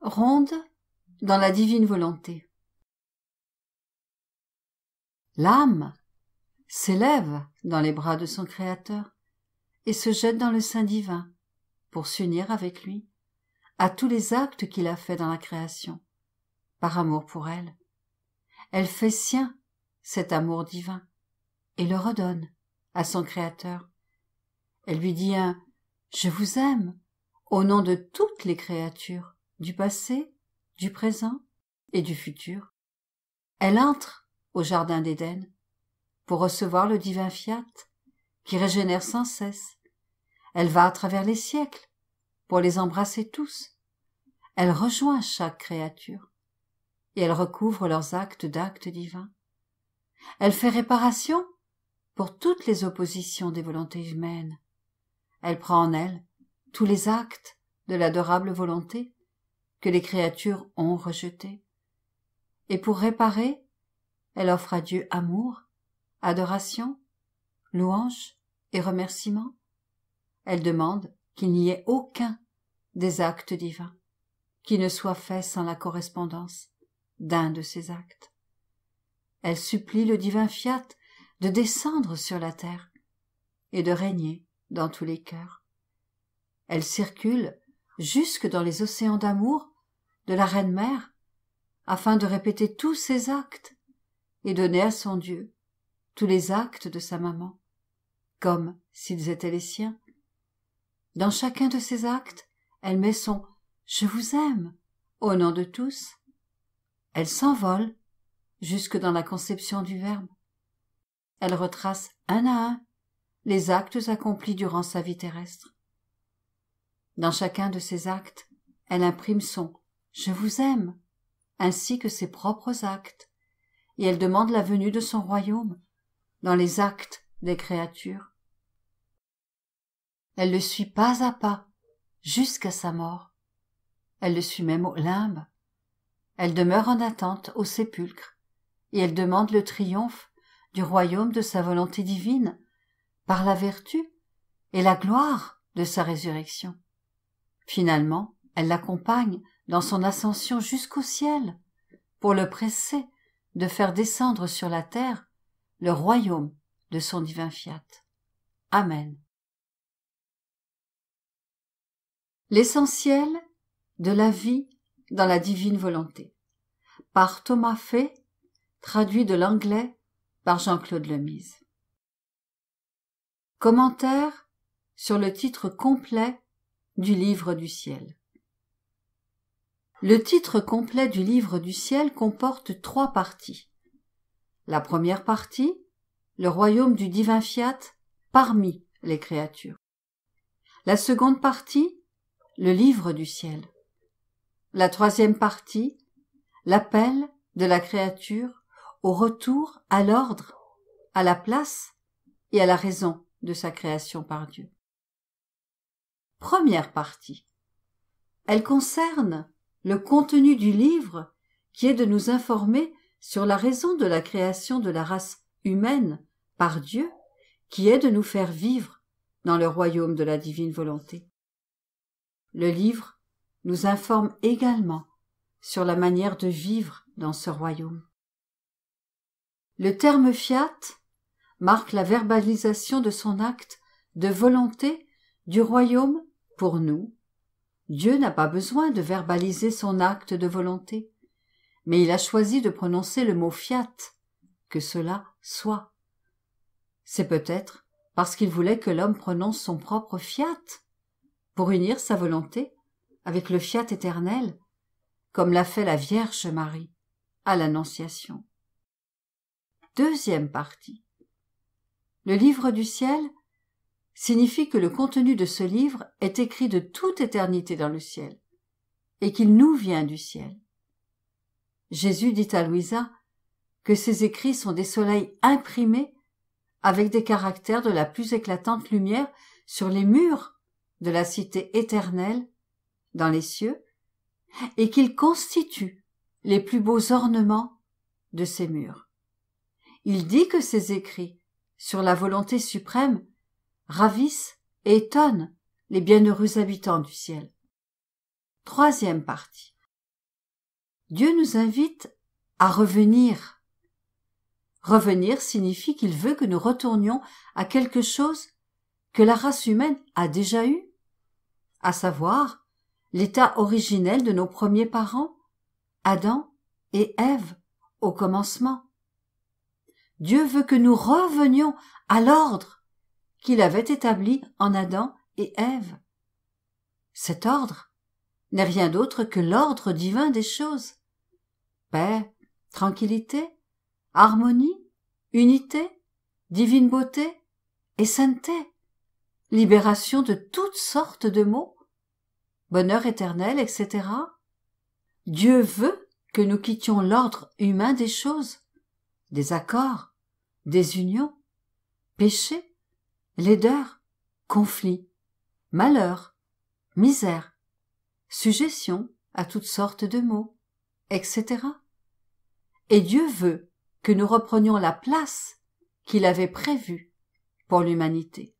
ronde dans la divine volonté. L'âme s'élève dans les bras de son Créateur et se jette dans le sein divin pour s'unir avec lui à tous les actes qu'il a faits dans la création, par amour pour elle. Elle fait sien cet amour divin et le redonne à son Créateur. Elle lui dit un Je vous aime au nom de toutes les créatures du passé, du présent et du futur. Elle entre au jardin d'Éden pour recevoir le divin fiat qui régénère sans cesse. Elle va à travers les siècles pour les embrasser tous. Elle rejoint chaque créature et elle recouvre leurs actes d'actes divins. Elle fait réparation pour toutes les oppositions des volontés humaines. Elle prend en elle tous les actes de l'adorable volonté que les créatures ont rejeté. Et pour réparer, elle offre à Dieu amour, adoration, louange et remerciement. Elle demande qu'il n'y ait aucun des actes divins qui ne soit fait sans la correspondance d'un de ces actes. Elle supplie le divin fiat de descendre sur la terre et de régner dans tous les cœurs. Elle circule jusque dans les océans d'amour de la reine mère afin de répéter tous ses actes et donner à son dieu tous les actes de sa maman comme s'ils étaient les siens dans chacun de ses actes elle met son je vous aime au nom de tous elle s'envole jusque dans la conception du Verbe. Elle retrace un à un les actes accomplis durant sa vie terrestre. Dans chacun de ses actes, elle imprime son Je vous aime ainsi que ses propres actes, et elle demande la venue de son royaume dans les actes des créatures. Elle le suit pas à pas jusqu'à sa mort. Elle le suit même au limbe. Elle demeure en attente au sépulcre, et elle demande le triomphe du royaume de sa volonté divine par la vertu et la gloire de sa résurrection. Finalement, elle l'accompagne dans son ascension jusqu'au ciel, pour le presser de faire descendre sur la terre le royaume de son divin fiat. Amen. L'essentiel de la vie dans la divine volonté. Par Thomas Fay, traduit de l'anglais par Jean-Claude Lemise. Commentaire sur le titre complet du livre du ciel. Le titre complet du livre du ciel comporte trois parties. La première partie, le royaume du divin fiat parmi les créatures. La seconde partie, le livre du ciel. La troisième partie, l'appel de la créature au retour à l'ordre, à la place et à la raison de sa création par Dieu. Première partie. Elle concerne le contenu du livre qui est de nous informer sur la raison de la création de la race humaine par Dieu qui est de nous faire vivre dans le royaume de la divine volonté. Le livre nous informe également sur la manière de vivre dans ce royaume. Le terme fiat marque la verbalisation de son acte de volonté du royaume pour nous, Dieu n'a pas besoin de verbaliser son acte de volonté, mais il a choisi de prononcer le mot fiat, que cela soit. C'est peut-être parce qu'il voulait que l'homme prononce son propre fiat, pour unir sa volonté avec le fiat éternel, comme l'a fait la Vierge Marie à l'Annonciation. Deuxième partie. Le livre du ciel signifie que le contenu de ce livre est écrit de toute éternité dans le ciel, et qu'il nous vient du ciel. Jésus dit à Louisa que ces écrits sont des soleils imprimés avec des caractères de la plus éclatante lumière sur les murs de la cité éternelle dans les cieux, et qu'ils constituent les plus beaux ornements de ces murs. Il dit que ces écrits sur la volonté suprême ravissent et étonnent les bienheureux habitants du ciel. Troisième partie. Dieu nous invite à revenir. Revenir signifie qu'il veut que nous retournions à quelque chose que la race humaine a déjà eu, à savoir l'état originel de nos premiers parents, Adam et Ève, au commencement. Dieu veut que nous revenions à l'ordre, qu'il avait établi en Adam et Ève. Cet ordre n'est rien d'autre que l'ordre divin des choses. Paix, tranquillité, harmonie, unité, divine beauté et sainteté, libération de toutes sortes de maux, bonheur éternel, etc. Dieu veut que nous quittions l'ordre humain des choses, des accords, des unions, péché, laideur, conflit, malheur, misère, suggestion à toutes sortes de mots, etc. Et Dieu veut que nous reprenions la place qu'il avait prévue pour l'humanité.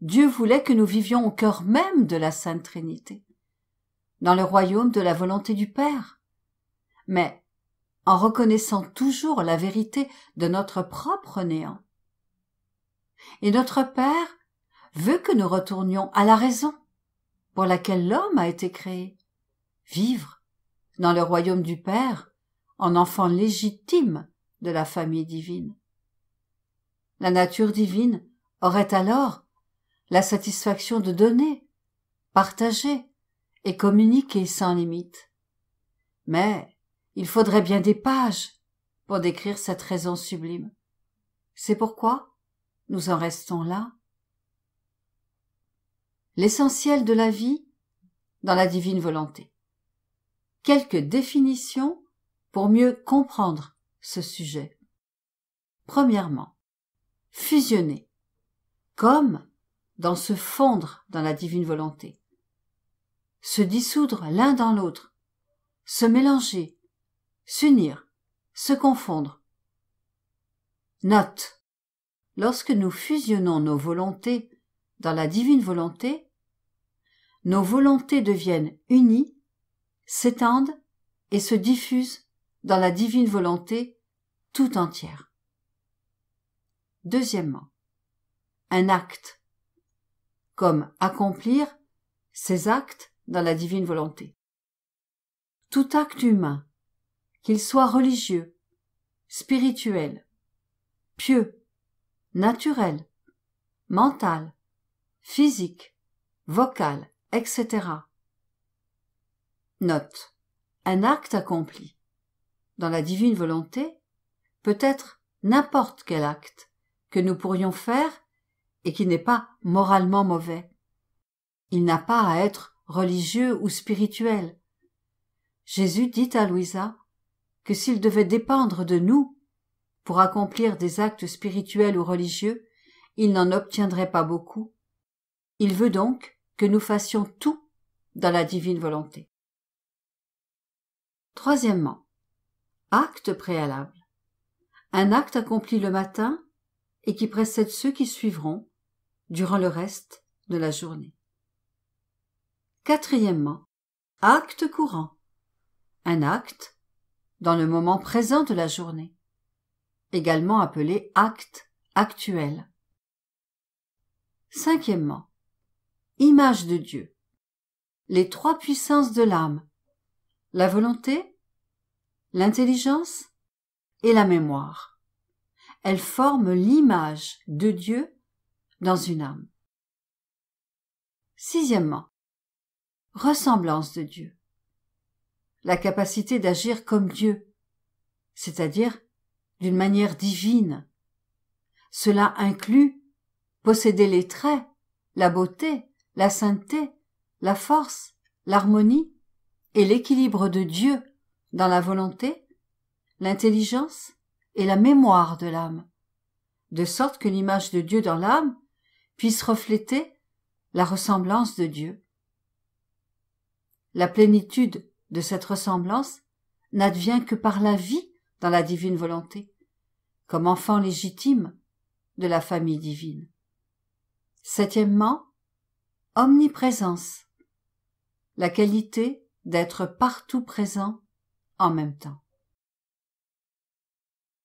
Dieu voulait que nous vivions au cœur même de la Sainte Trinité, dans le royaume de la volonté du Père. Mais en reconnaissant toujours la vérité de notre propre néant, et notre Père veut que nous retournions à la raison pour laquelle l'homme a été créé. Vivre dans le royaume du Père en enfant légitime de la famille divine. La nature divine aurait alors la satisfaction de donner, partager et communiquer sans limite. Mais il faudrait bien des pages pour décrire cette raison sublime. C'est pourquoi nous en restons là L'essentiel de la vie dans la divine volonté. Quelques définitions pour mieux comprendre ce sujet. Premièrement, fusionner, comme dans se fondre dans la divine volonté, se dissoudre l'un dans l'autre, se mélanger, s'unir, se confondre. Note lorsque nous fusionnons nos volontés dans la divine volonté, nos volontés deviennent unies, s'étendent et se diffusent dans la divine volonté tout entière. Deuxièmement, un acte, comme accomplir ces actes dans la divine volonté. Tout acte humain, qu'il soit religieux, spirituel, pieux, naturel, mental, physique, vocal, etc. Note. Un acte accompli. Dans la divine volonté, peut être n'importe quel acte que nous pourrions faire et qui n'est pas moralement mauvais. Il n'a pas à être religieux ou spirituel. Jésus dit à Louisa que s'il devait dépendre de nous pour accomplir des actes spirituels ou religieux, il n'en obtiendrait pas beaucoup. Il veut donc que nous fassions tout dans la divine volonté. Troisièmement, acte préalable. Un acte accompli le matin et qui précède ceux qui suivront durant le reste de la journée. Quatrièmement, acte courant. Un acte dans le moment présent de la journée également appelé acte actuel. Cinquièmement, image de Dieu. Les trois puissances de l'âme, la volonté, l'intelligence et la mémoire. Elles forment l'image de Dieu dans une âme. Sixièmement, ressemblance de Dieu. La capacité d'agir comme Dieu, c'est-à-dire d'une manière divine. Cela inclut posséder les traits, la beauté, la sainteté, la force, l'harmonie et l'équilibre de Dieu dans la volonté, l'intelligence et la mémoire de l'âme, de sorte que l'image de Dieu dans l'âme puisse refléter la ressemblance de Dieu. La plénitude de cette ressemblance n'advient que par la vie dans la divine volonté, comme enfant légitime de la famille divine. Septièmement, omniprésence, la qualité d'être partout présent en même temps.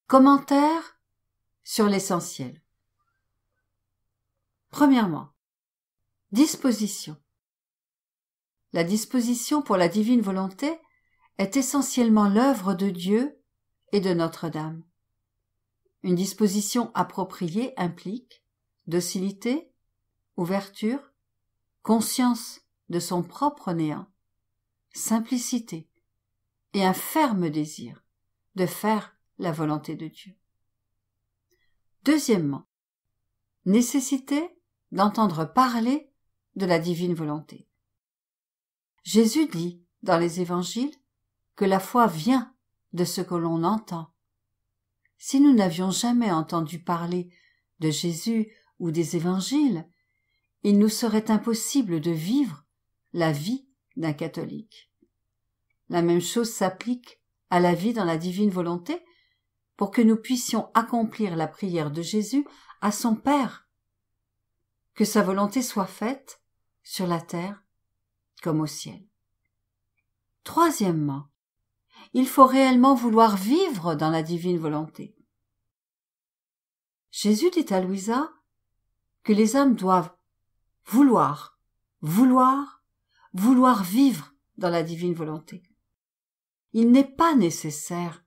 Commentaire sur l'essentiel. Premièrement, disposition. La disposition pour la divine volonté est essentiellement l'œuvre de Dieu de Notre-Dame. Une disposition appropriée implique docilité, ouverture, conscience de son propre néant, simplicité et un ferme désir de faire la volonté de Dieu. Deuxièmement, nécessité d'entendre parler de la divine volonté. Jésus dit dans les évangiles que la foi vient de ce que l'on entend. Si nous n'avions jamais entendu parler de Jésus ou des évangiles, il nous serait impossible de vivre la vie d'un catholique. La même chose s'applique à la vie dans la divine volonté pour que nous puissions accomplir la prière de Jésus à son Père. Que sa volonté soit faite sur la terre comme au ciel. Troisièmement, il faut réellement vouloir vivre dans la divine volonté. Jésus dit à Louisa que les âmes doivent vouloir, vouloir, vouloir vivre dans la divine volonté. Il n'est pas nécessaire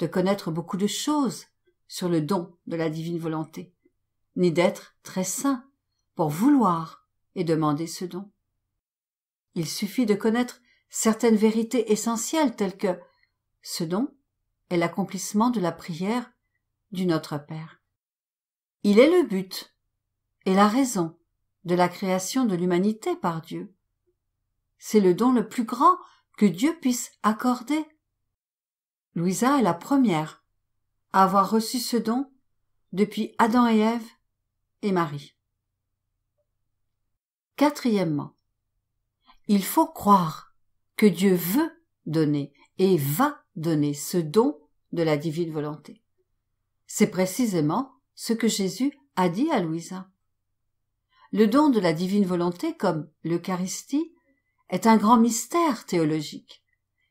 de connaître beaucoup de choses sur le don de la divine volonté, ni d'être très saint pour vouloir et demander ce don. Il suffit de connaître certaines vérités essentielles telles que ce don est l'accomplissement de la prière du Notre Père. Il est le but et la raison de la création de l'humanité par Dieu. C'est le don le plus grand que Dieu puisse accorder. Louisa est la première à avoir reçu ce don depuis Adam et Ève et Marie. Quatrièmement, il faut croire que Dieu veut donner et va donner ce don de la divine volonté. C'est précisément ce que Jésus a dit à Louisa. Le don de la divine volonté, comme l'Eucharistie, est un grand mystère théologique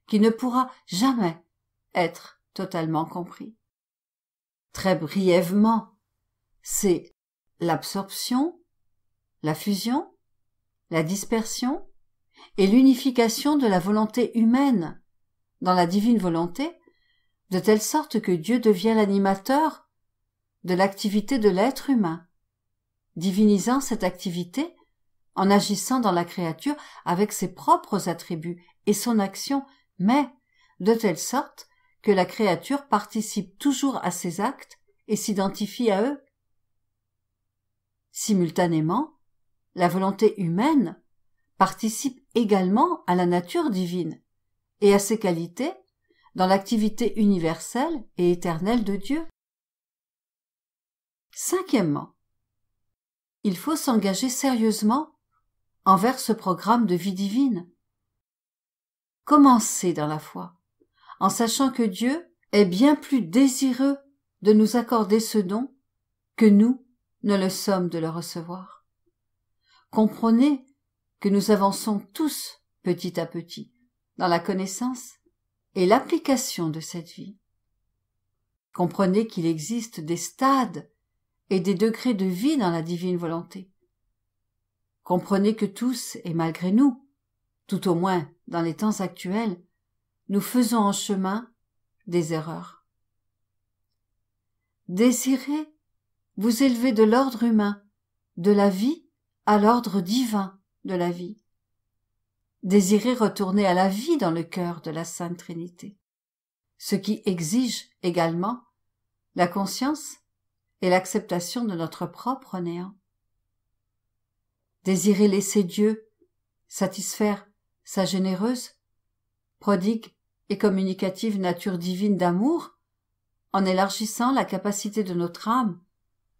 qui ne pourra jamais être totalement compris. Très brièvement, c'est l'absorption, la fusion, la dispersion et l'unification de la volonté humaine dans la divine volonté, de telle sorte que Dieu devient l'animateur de l'activité de l'être humain, divinisant cette activité en agissant dans la créature avec ses propres attributs et son action, mais de telle sorte que la créature participe toujours à ses actes et s'identifie à eux. Simultanément, la volonté humaine participe également à la nature divine, et à ses qualités dans l'activité universelle et éternelle de Dieu. Cinquièmement, il faut s'engager sérieusement envers ce programme de vie divine. Commencez dans la foi, en sachant que Dieu est bien plus désireux de nous accorder ce don que nous ne le sommes de le recevoir. Comprenez que nous avançons tous petit à petit, dans la connaissance et l'application de cette vie. Comprenez qu'il existe des stades et des degrés de vie dans la divine volonté. Comprenez que tous et malgré nous, tout au moins dans les temps actuels, nous faisons en chemin des erreurs. Désirez vous élever de l'ordre humain, de la vie à l'ordre divin de la vie désirer retourner à la vie dans le cœur de la Sainte Trinité, ce qui exige également la conscience et l'acceptation de notre propre néant. Désirer laisser Dieu satisfaire sa généreuse, prodigue et communicative nature divine d'amour en élargissant la capacité de notre âme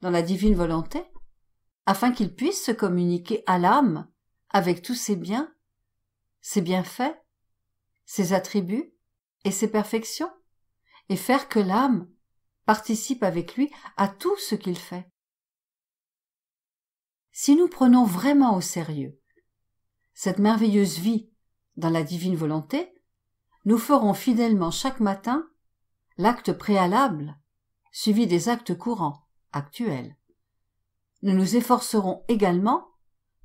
dans la divine volonté, afin qu'il puisse se communiquer à l'âme avec tous ses biens ses bienfaits, ses attributs et ses perfections, et faire que l'âme participe avec lui à tout ce qu'il fait. Si nous prenons vraiment au sérieux cette merveilleuse vie dans la divine volonté, nous ferons fidèlement chaque matin l'acte préalable suivi des actes courants actuels. Nous nous efforcerons également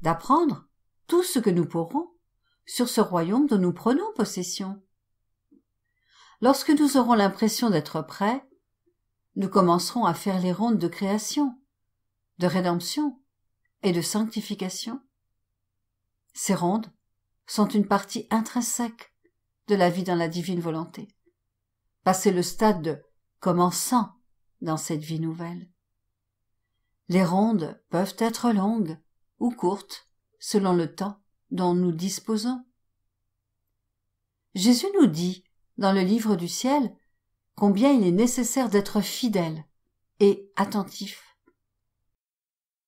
d'apprendre tout ce que nous pourrons sur ce royaume dont nous prenons possession. Lorsque nous aurons l'impression d'être prêts, nous commencerons à faire les rondes de création, de rédemption et de sanctification. Ces rondes sont une partie intrinsèque de la vie dans la divine volonté. Passer le stade de commençant dans cette vie nouvelle. Les rondes peuvent être longues ou courtes selon le temps dont nous disposons. Jésus nous dit, dans le livre du ciel, combien il est nécessaire d'être fidèle et attentif.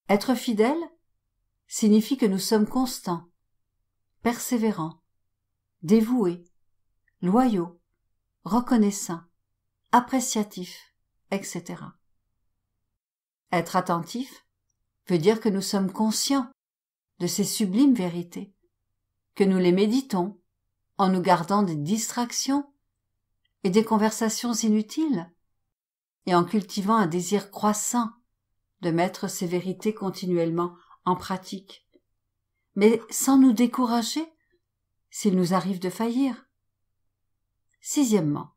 Être fidèle signifie que nous sommes constants, persévérants, dévoués, loyaux, reconnaissants, appréciatifs, etc. Être attentif veut dire que nous sommes conscients de ces sublimes vérités, que nous les méditons, en nous gardant des distractions et des conversations inutiles, et en cultivant un désir croissant de mettre ces vérités continuellement en pratique, mais sans nous décourager s'il nous arrive de faillir. Sixièmement,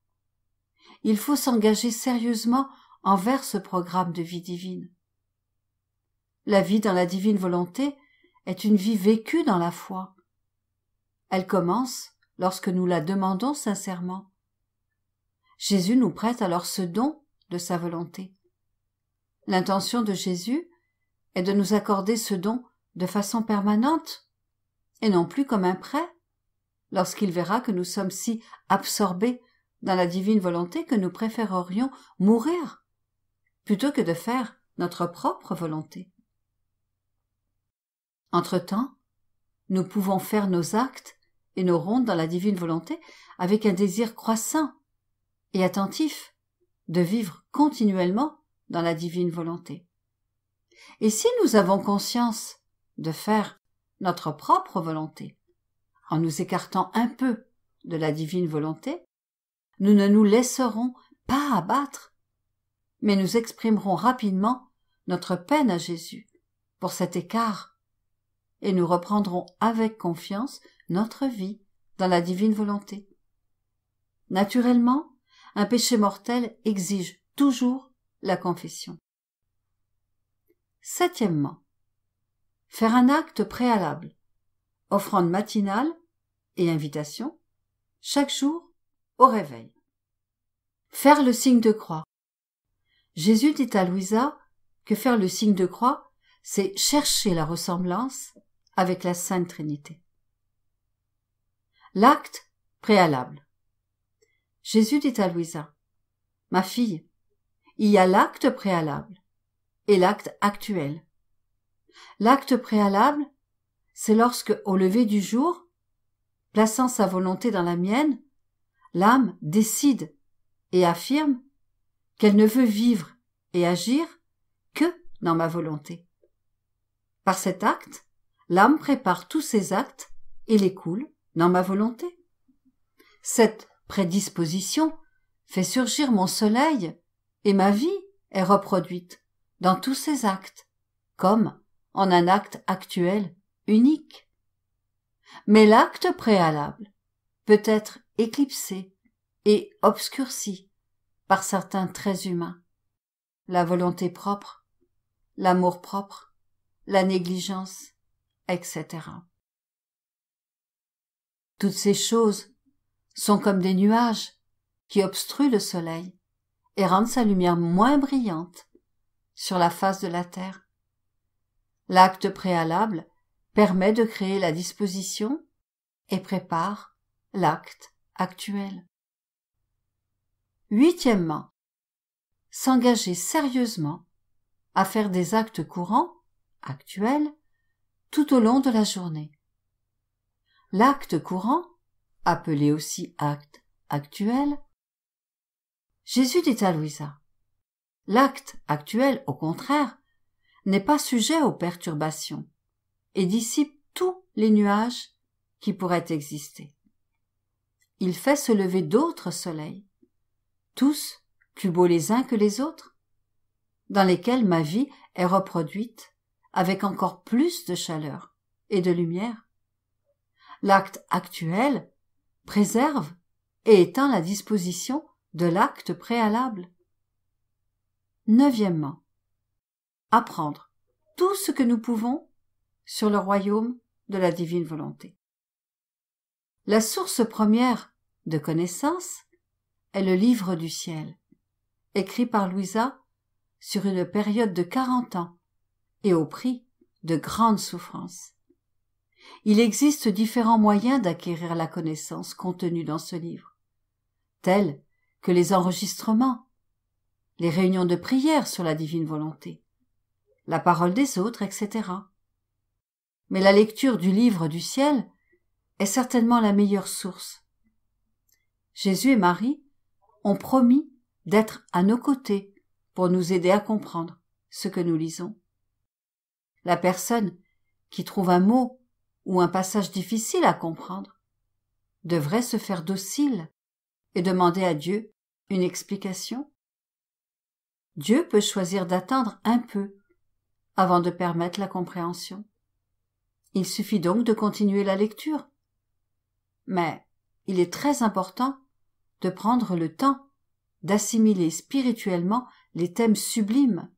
il faut s'engager sérieusement envers ce programme de vie divine. La vie dans la divine volonté est une vie vécue dans la foi, elle commence lorsque nous la demandons sincèrement. Jésus nous prête alors ce don de sa volonté. L'intention de Jésus est de nous accorder ce don de façon permanente, et non plus comme un prêt, lorsqu'il verra que nous sommes si absorbés dans la divine volonté que nous préférerions mourir plutôt que de faire notre propre volonté. Entre-temps, nous pouvons faire nos actes et nos rondes dans la divine volonté avec un désir croissant et attentif de vivre continuellement dans la divine volonté. Et si nous avons conscience de faire notre propre volonté, en nous écartant un peu de la divine volonté, nous ne nous laisserons pas abattre, mais nous exprimerons rapidement notre peine à Jésus pour cet écart, et nous reprendrons avec confiance notre vie dans la divine volonté. Naturellement, un péché mortel exige toujours la confession. Septièmement, faire un acte préalable, offrande matinale et invitation, chaque jour au réveil. Faire le signe de croix. Jésus dit à Louisa que faire le signe de croix, c'est chercher la ressemblance avec la Sainte Trinité. L'acte préalable. Jésus dit à Louisa, Ma fille, il y a l'acte préalable et l'acte actuel. L'acte préalable, c'est lorsque, au lever du jour, plaçant sa volonté dans la mienne, l'âme décide et affirme qu'elle ne veut vivre et agir que dans ma volonté. Par cet acte, l'âme prépare tous ses actes et les coule dans ma volonté. Cette prédisposition fait surgir mon soleil et ma vie est reproduite dans tous ses actes, comme en un acte actuel unique. Mais l'acte préalable peut être éclipsé et obscurci par certains traits humains. La volonté propre, l'amour propre, la négligence, etc. Toutes ces choses sont comme des nuages qui obstruent le soleil et rendent sa lumière moins brillante sur la face de la terre. L'acte préalable permet de créer la disposition et prépare l'acte actuel. Huitièmement, s'engager sérieusement à faire des actes courants, actuels, tout au long de la journée l'acte courant, appelé aussi acte actuel. Jésus dit à Louisa L'acte actuel, au contraire, n'est pas sujet aux perturbations et dissipe tous les nuages qui pourraient exister. Il fait se lever d'autres soleils, tous plus beaux les uns que les autres, dans lesquels ma vie est reproduite avec encore plus de chaleur et de lumière l'acte actuel préserve et étend la disposition de l'acte préalable. Neuvièmement, apprendre tout ce que nous pouvons sur le royaume de la divine volonté. La source première de connaissance est le livre du ciel, écrit par Louisa sur une période de quarante ans et au prix de grandes souffrances. Il existe différents moyens d'acquérir la connaissance contenue dans ce livre, tels que les enregistrements, les réunions de prière sur la divine volonté, la parole des autres, etc. Mais la lecture du livre du ciel est certainement la meilleure source. Jésus et Marie ont promis d'être à nos côtés pour nous aider à comprendre ce que nous lisons. La personne qui trouve un mot ou un passage difficile à comprendre, devrait se faire docile et demander à Dieu une explication. Dieu peut choisir d'attendre un peu avant de permettre la compréhension. Il suffit donc de continuer la lecture. Mais il est très important de prendre le temps d'assimiler spirituellement les thèmes sublimes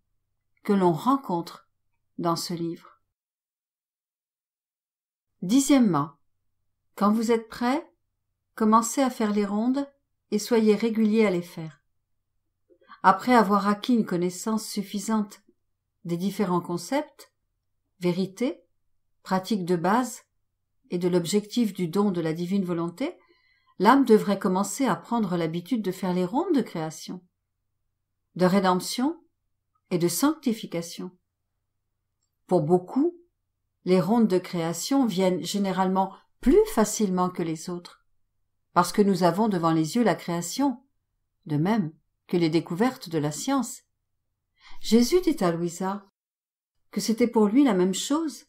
que l'on rencontre dans ce livre. Dixièmement, quand vous êtes prêt, commencez à faire les rondes et soyez régulier à les faire. Après avoir acquis une connaissance suffisante des différents concepts, vérité, pratiques de base et de l'objectif du don de la divine volonté, l'âme devrait commencer à prendre l'habitude de faire les rondes de création, de rédemption et de sanctification. Pour beaucoup, les rondes de création viennent généralement plus facilement que les autres, parce que nous avons devant les yeux la création, de même que les découvertes de la science. Jésus dit à Louisa que c'était pour lui la même chose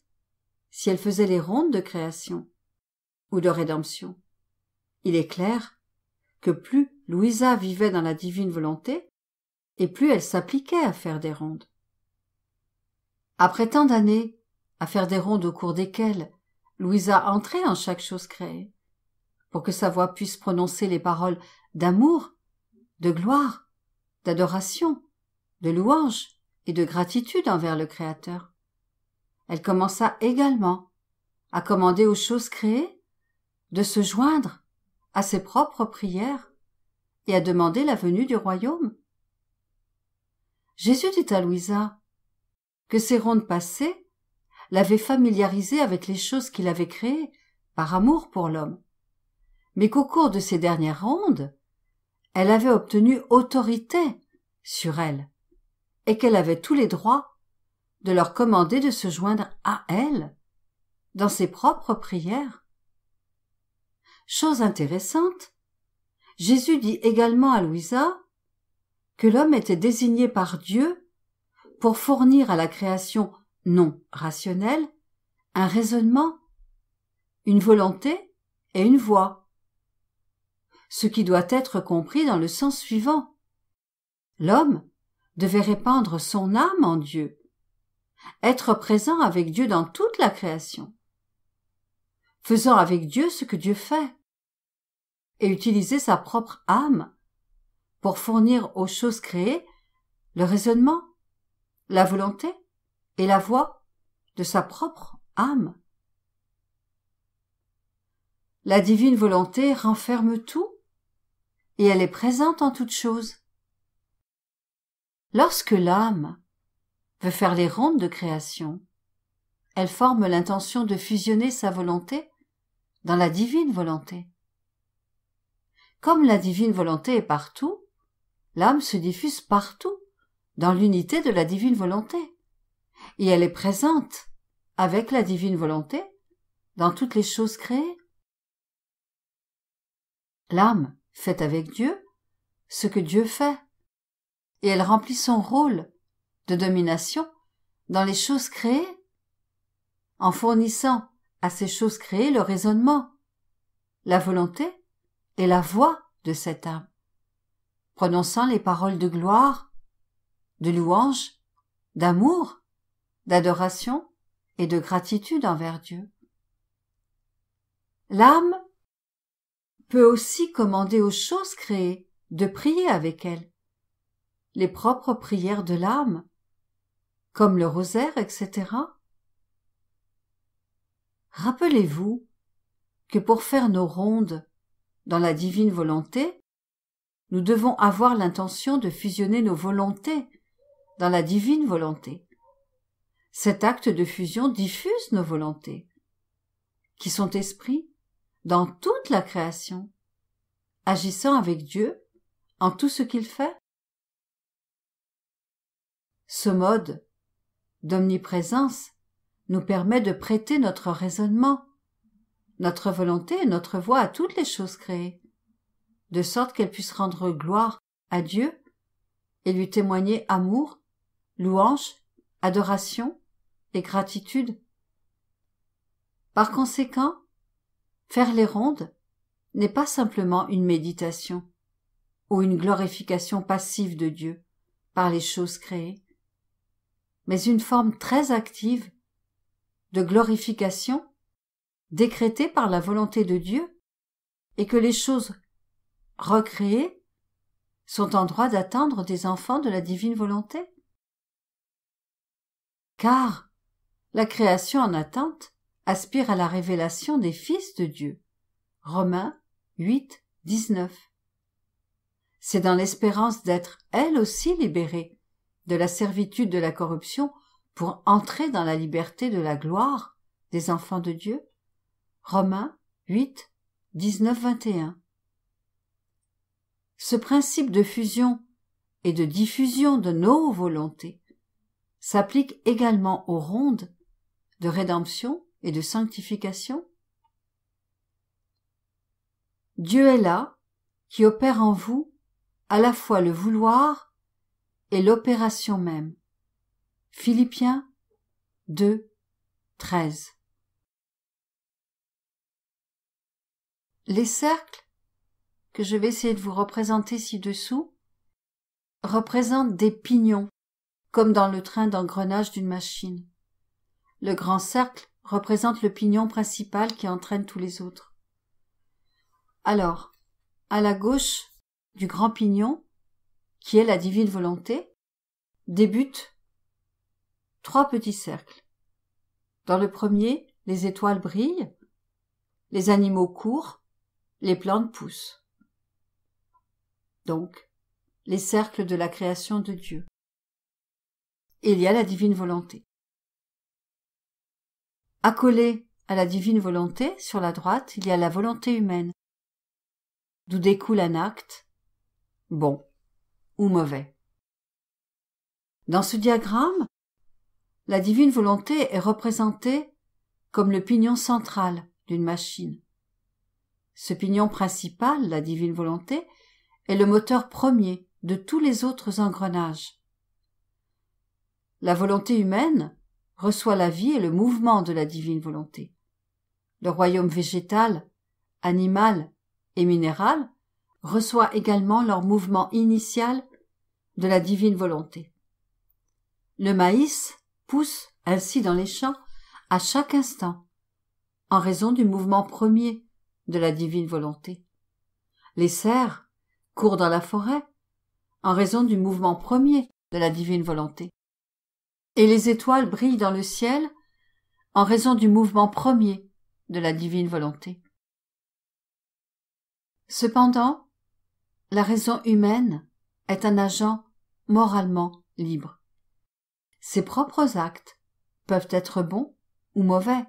si elle faisait les rondes de création ou de rédemption. Il est clair que plus Louisa vivait dans la divine volonté, et plus elle s'appliquait à faire des rondes. Après tant d'années à faire des rondes au cours desquelles Louisa entrait en chaque chose créée, pour que sa voix puisse prononcer les paroles d'amour, de gloire, d'adoration, de louange et de gratitude envers le Créateur. Elle commença également à commander aux choses créées de se joindre à ses propres prières et à demander la venue du royaume. Jésus dit à Louisa que ces rondes passées, l'avait familiarisé avec les choses qu'il avait créées, par amour pour l'homme. Mais qu'au cours de ces dernières rondes, elle avait obtenu autorité sur elle, et qu'elle avait tous les droits de leur commander de se joindre à elle dans ses propres prières. Chose intéressante, Jésus dit également à Louisa que l'homme était désigné par Dieu pour fournir à la création non rationnel, un raisonnement, une volonté et une voix. Ce qui doit être compris dans le sens suivant. L'homme devait répandre son âme en Dieu, être présent avec Dieu dans toute la création, faisant avec Dieu ce que Dieu fait, et utiliser sa propre âme pour fournir aux choses créées le raisonnement, la volonté et la voix de sa propre âme. La divine volonté renferme tout et elle est présente en toute chose. Lorsque l'âme veut faire les rondes de création, elle forme l'intention de fusionner sa volonté dans la divine volonté. Comme la divine volonté est partout, l'âme se diffuse partout dans l'unité de la divine volonté et elle est présente avec la divine volonté dans toutes les choses créées. L'âme fait avec Dieu ce que Dieu fait, et elle remplit son rôle de domination dans les choses créées, en fournissant à ces choses créées le raisonnement, la volonté et la voix de cette âme, prononçant les paroles de gloire, de louange, d'amour d'adoration et de gratitude envers Dieu. L'âme peut aussi commander aux choses créées de prier avec elle. Les propres prières de l'âme, comme le rosaire, etc. Rappelez-vous que pour faire nos rondes dans la divine volonté, nous devons avoir l'intention de fusionner nos volontés dans la divine volonté. Cet acte de fusion diffuse nos volontés, qui sont esprits, dans toute la création, agissant avec Dieu en tout ce qu'il fait. Ce mode d'omniprésence nous permet de prêter notre raisonnement, notre volonté et notre voix à toutes les choses créées, de sorte qu'elles puissent rendre gloire à Dieu et lui témoigner amour, louange, adoration, et gratitude. Par conséquent, faire les rondes n'est pas simplement une méditation ou une glorification passive de Dieu par les choses créées, mais une forme très active de glorification décrétée par la volonté de Dieu et que les choses recréées sont en droit d'attendre des enfants de la divine volonté. Car la création en attente aspire à la révélation des fils de Dieu. Romains 8, 19. C'est dans l'espérance d'être elle aussi libérée de la servitude de la corruption pour entrer dans la liberté de la gloire des enfants de Dieu. Romains 8, 19, 21. Ce principe de fusion et de diffusion de nos volontés s'applique également aux rondes de rédemption et de sanctification Dieu est là, qui opère en vous à la fois le vouloir et l'opération même. Philippiens 2, 13. Les cercles, que je vais essayer de vous représenter ci-dessous, représentent des pignons, comme dans le train d'engrenage d'une machine. Le grand cercle représente le pignon principal qui entraîne tous les autres. Alors, à la gauche du grand pignon, qui est la divine volonté, débutent trois petits cercles. Dans le premier, les étoiles brillent, les animaux courent, les plantes poussent. Donc, les cercles de la création de Dieu. il y a la divine volonté. Accolé à la divine volonté, sur la droite, il y a la volonté humaine, d'où découle un acte, bon ou mauvais. Dans ce diagramme, la divine volonté est représentée comme le pignon central d'une machine. Ce pignon principal, la divine volonté, est le moteur premier de tous les autres engrenages. La volonté humaine, reçoit la vie et le mouvement de la divine volonté. Le royaume végétal, animal et minéral reçoit également leur mouvement initial de la divine volonté. Le maïs pousse ainsi dans les champs à chaque instant, en raison du mouvement premier de la divine volonté. Les cerfs courent dans la forêt, en raison du mouvement premier de la divine volonté et les étoiles brillent dans le ciel en raison du mouvement premier de la divine volonté. Cependant, la raison humaine est un agent moralement libre. Ses propres actes peuvent être bons ou mauvais.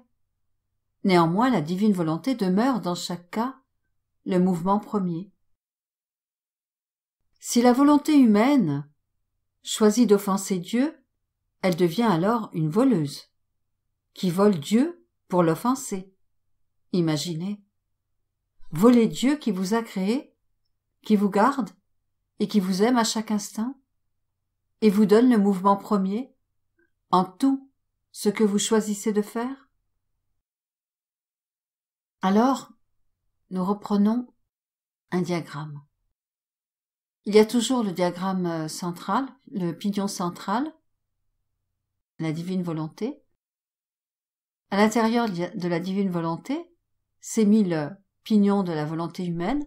Néanmoins, la divine volonté demeure dans chaque cas le mouvement premier. Si la volonté humaine choisit d'offenser Dieu, elle devient alors une voleuse, qui vole Dieu pour l'offenser. Imaginez. Voler Dieu qui vous a créé, qui vous garde, et qui vous aime à chaque instant, et vous donne le mouvement premier, en tout ce que vous choisissez de faire. Alors, nous reprenons un diagramme. Il y a toujours le diagramme euh, central, le pignon central, la divine volonté. À l'intérieur de la divine volonté s'est mis le pignon de la volonté humaine,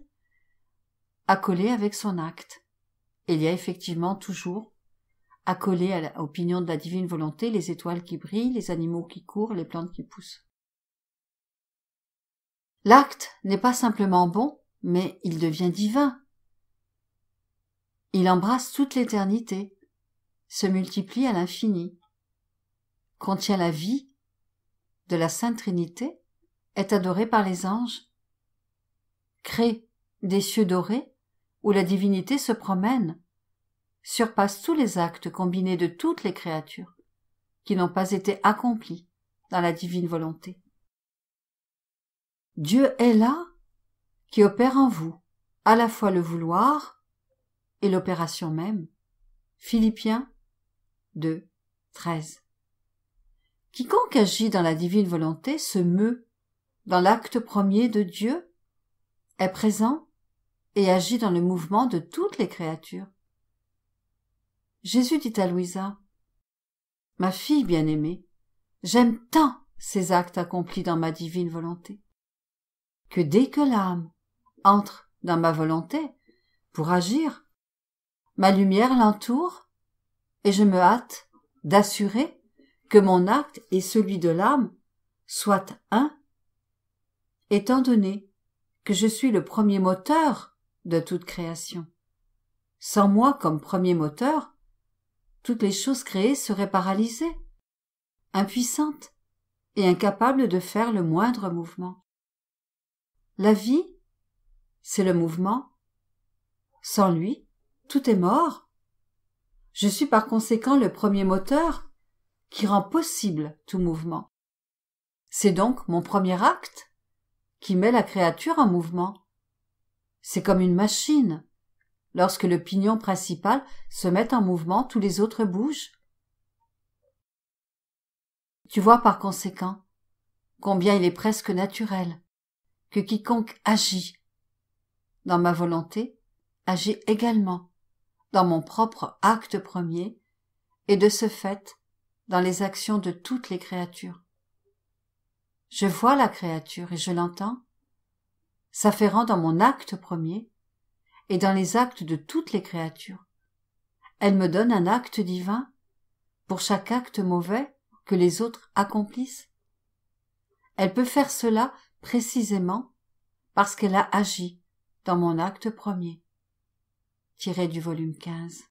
accolé avec son acte. il y a effectivement toujours, accolé à au pignon de la divine volonté, les étoiles qui brillent, les animaux qui courent, les plantes qui poussent. L'acte n'est pas simplement bon, mais il devient divin. Il embrasse toute l'éternité, se multiplie à l'infini contient la vie de la Sainte Trinité, est adoré par les anges. Crée des cieux dorés, où la divinité se promène, surpasse tous les actes combinés de toutes les créatures, qui n'ont pas été accomplis dans la divine volonté. Dieu est là, qui opère en vous, à la fois le vouloir et l'opération même. Philippiens 2, 13. Quiconque agit dans la divine volonté se meut dans l'acte premier de Dieu, est présent et agit dans le mouvement de toutes les créatures. Jésus dit à Louisa Ma fille bien-aimée, j'aime tant ces actes accomplis dans ma divine volonté, que dès que l'âme entre dans ma volonté pour agir, ma lumière l'entoure et je me hâte d'assurer que mon acte et celui de l'âme soient un, étant donné que je suis le premier moteur de toute création. Sans moi comme premier moteur, toutes les choses créées seraient paralysées, impuissantes et incapables de faire le moindre mouvement. La vie, c'est le mouvement. Sans lui, tout est mort. Je suis par conséquent le premier moteur qui rend possible tout mouvement. C'est donc mon premier acte qui met la créature en mouvement. C'est comme une machine. Lorsque le pignon principal se met en mouvement, tous les autres bougent. Tu vois par conséquent combien il est presque naturel que quiconque agit dans ma volonté agit également dans mon propre acte premier, et de ce fait dans les actions de toutes les créatures. Je vois la créature et je l'entends, s'afférant dans mon acte premier et dans les actes de toutes les créatures. Elle me donne un acte divin pour chaque acte mauvais que les autres accomplissent. Elle peut faire cela précisément parce qu'elle a agi dans mon acte premier. Tiré du volume 15.